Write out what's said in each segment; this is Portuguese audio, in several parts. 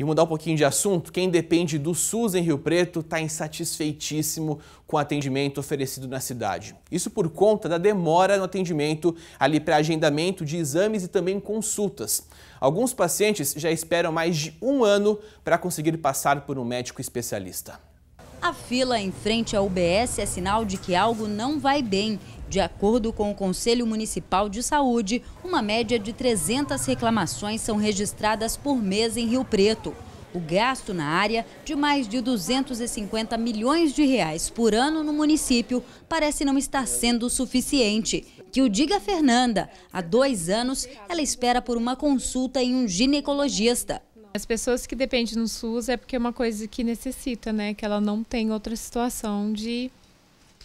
E mudar um pouquinho de assunto, quem depende do SUS em Rio Preto está insatisfeitíssimo com o atendimento oferecido na cidade. Isso por conta da demora no atendimento ali para agendamento de exames e também consultas. Alguns pacientes já esperam mais de um ano para conseguir passar por um médico especialista. A fila em frente à UBS é sinal de que algo não vai bem de acordo com o Conselho Municipal de Saúde, uma média de 300 reclamações são registradas por mês em Rio Preto. O gasto na área, de mais de 250 milhões de reais por ano no município, parece não estar sendo suficiente. Que o diga a Fernanda, há dois anos ela espera por uma consulta em um ginecologista. As pessoas que dependem do SUS é porque é uma coisa que necessita, né? Que ela não tem outra situação de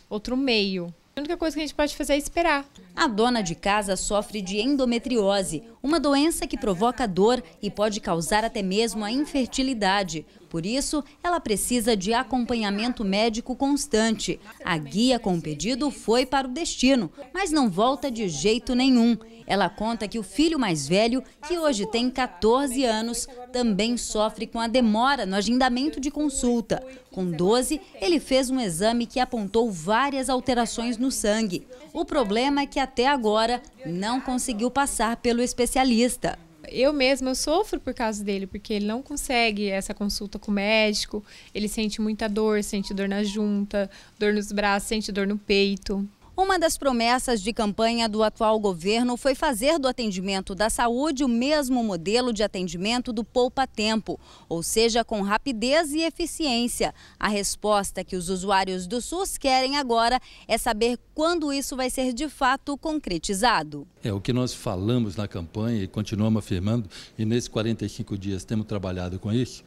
outro meio. A única coisa que a gente pode fazer é esperar. A dona de casa sofre de endometriose, uma doença que provoca dor e pode causar até mesmo a infertilidade. Por isso, ela precisa de acompanhamento médico constante. A guia com o pedido foi para o destino, mas não volta de jeito nenhum. Ela conta que o filho mais velho, que hoje tem 14 anos, também sofre com a demora no agendamento de consulta. Com 12, ele fez um exame que apontou várias alterações no no sangue. O problema é que até agora não conseguiu passar pelo especialista. Eu mesma eu sofro por causa dele, porque ele não consegue essa consulta com o médico, ele sente muita dor, sente dor na junta, dor nos braços, sente dor no peito. Uma das promessas de campanha do atual governo foi fazer do atendimento da saúde o mesmo modelo de atendimento do poupa-tempo, ou seja, com rapidez e eficiência. A resposta que os usuários do SUS querem agora é saber quando isso vai ser de fato concretizado. É o que nós falamos na campanha e continuamos afirmando, e nesses 45 dias temos trabalhado com isso,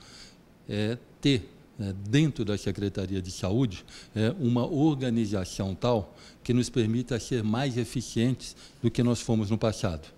é ter é, dentro da Secretaria de Saúde, é, uma organização tal que nos permita ser mais eficientes do que nós fomos no passado.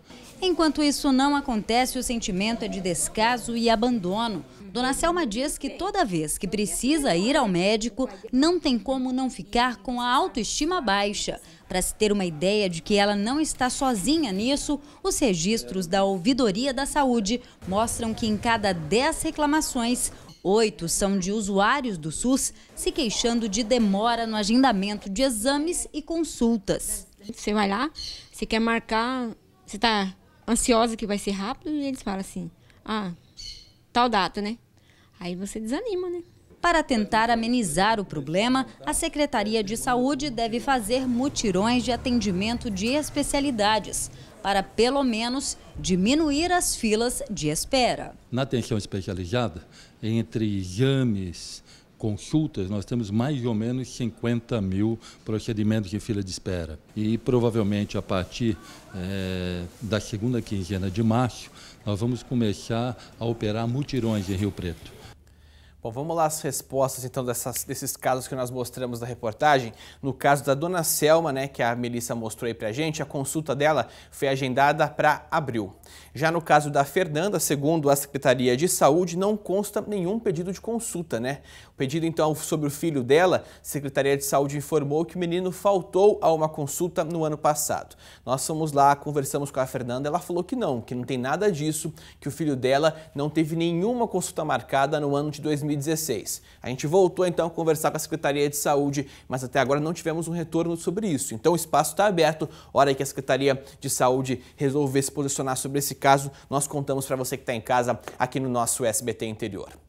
Enquanto isso não acontece, o sentimento é de descaso e abandono. Dona Selma diz que toda vez que precisa ir ao médico, não tem como não ficar com a autoestima baixa. Para se ter uma ideia de que ela não está sozinha nisso, os registros da Ouvidoria da Saúde mostram que em cada 10 reclamações, Oito são de usuários do SUS se queixando de demora no agendamento de exames e consultas. Você vai lá, você quer marcar, você está ansiosa que vai ser rápido e eles falam assim: ah, tal data, né? Aí você desanima, né? Para tentar amenizar o problema, a Secretaria de Saúde deve fazer mutirões de atendimento de especialidades, para pelo menos diminuir as filas de espera. Na atenção especializada, entre exames, consultas, nós temos mais ou menos 50 mil procedimentos de fila de espera. E provavelmente a partir é, da segunda quinzena de março, nós vamos começar a operar mutirões em Rio Preto. Bom, vamos lá as respostas então dessas, desses casos que nós mostramos na reportagem. No caso da dona Selma, né, que a Melissa mostrou aí pra gente, a consulta dela foi agendada para abril. Já no caso da Fernanda, segundo a Secretaria de Saúde, não consta nenhum pedido de consulta, né? O pedido então sobre o filho dela, a Secretaria de Saúde informou que o menino faltou a uma consulta no ano passado. Nós fomos lá, conversamos com a Fernanda, ela falou que não, que não tem nada disso, que o filho dela não teve nenhuma consulta marcada no ano de 2020. 2016. A gente voltou então a conversar com a Secretaria de Saúde, mas até agora não tivemos um retorno sobre isso. Então o espaço está aberto. Hora que a Secretaria de Saúde resolver se posicionar sobre esse caso, nós contamos para você que está em casa aqui no nosso SBT Interior.